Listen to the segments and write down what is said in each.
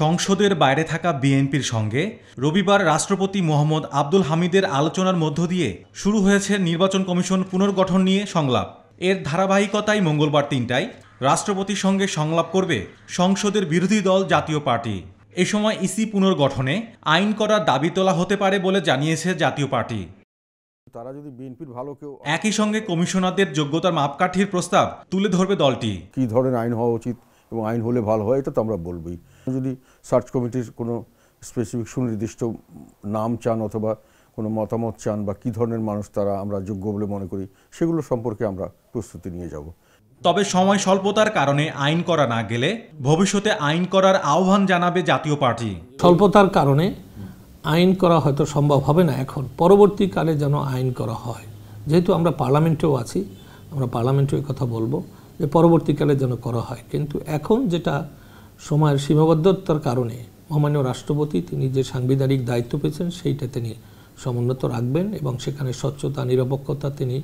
সংসদের বাইরে থাকা বিএনপির সঙ্গে রবিবার রাষ্ট্রপতি মোহাম্মদ আব্দুল হামিদের আলোচনার মধ্য দিয়ে শুরু হয়েছে নির্বাচন কমিশন পুনর্গঠন নিয়ে সংলাপ এর ধারাবাহিকতায় মঙ্গলবার তিনটায় রাষ্ট্রপতির সঙ্গে সংলাপ করবে সংসদের বিরোধী দল জাতীয় পার্টি এ সময় ইসি পুনর্গঠনে আইন করার দাবি তোলা হতে পারে বলে জানিয়েছে জাতীয় পার্টি তারা যদি বিএনপির ভালো কেউ একই সঙ্গে কমিশনারদের যোগ্যতার মাপকাঠির প্রস্তাব তুলে ধরবে দলটি কি ধরনের আইন হওয়া উচিত এবং আইন হলে ভালো হয় এটা তো আমরা বলবই যদি সার্চ কমিটির কোনো স্পেসিফিক সুনির্দিষ্ট নাম চান অথবা কোনো মতামত চান বা কী ধরনের মানুষ তারা আমরা যোগ্য বলে মনে করি সেগুলো সম্পর্কে আমরা প্রস্তুতি নিয়ে যাব তবে সময় স্বল্পতার কারণে আইন করা না গেলে ভবিষ্যতে আইন করার আহ্বান জানাবে জাতীয় পার্টি স্বল্পতার কারণে আইন করা হয়তো সম্ভব হবে না এখন পরবর্তীকালে যেন আইন করা হয় যেহেতু আমরা পার্লামেন্টেও আছি আমরা পার্লামেন্টেও কথা বলবো যে পরবর্তীকালে যেন করা হয় কিন্তু এখন যেটা সময়ের সীমাবদ্ধতার কারণে মহামান্য রাষ্ট্রপতি তিনি যে সাংবিধানিক দায়িত্ব পেয়েছেন সেইটা তিনি সমুন্নত রাখবেন এবং সেখানে স্বচ্ছতা নিরপেক্ষতা তিনি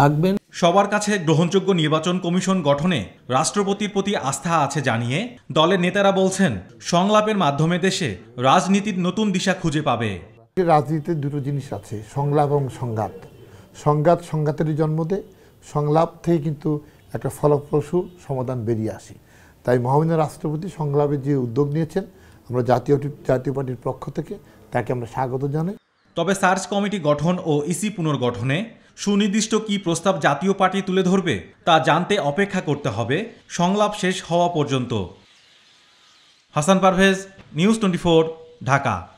রাখবেন সবার কাছে গ্রহণযোগ্য নির্বাচন কমিশন গঠনে রাষ্ট্রপতির প্রতি আস্থা আছে জানিয়ে দলের নেতারা বলছেন সংলাপের মাধ্যমে দেশে রাজনীতির নতুন দিশা খুঁজে পাবে রাজনীতিতে দুটো জিনিস আছে সংলাপ এবং সংঘাত সংঘাত সংঘাতের জন্ম দেয় সংলাপ থেকে কিন্তু একটা ফলপ্রসূ সমাধান বেরিয়ে আসি তাই মহামান্য রাষ্ট্রপতি সংলাপে যে উদ্যোগ নিয়েছেন আমরা জাতীয় জাতীয় পার্টির পক্ষ থেকে তাকে আমরা স্বাগত জানাই তবে সার্চ কমিটি গঠন ও ইসি পুনর্গঠনে সুনির্দিষ্ট কি প্রস্তাব জাতীয় পার্টি তুলে ধরবে তা জানতে অপেক্ষা করতে হবে সংলাপ শেষ হওয়া পর্যন্ত হাসান পারভেজ নিউজ টোয়েন্টি ঢাকা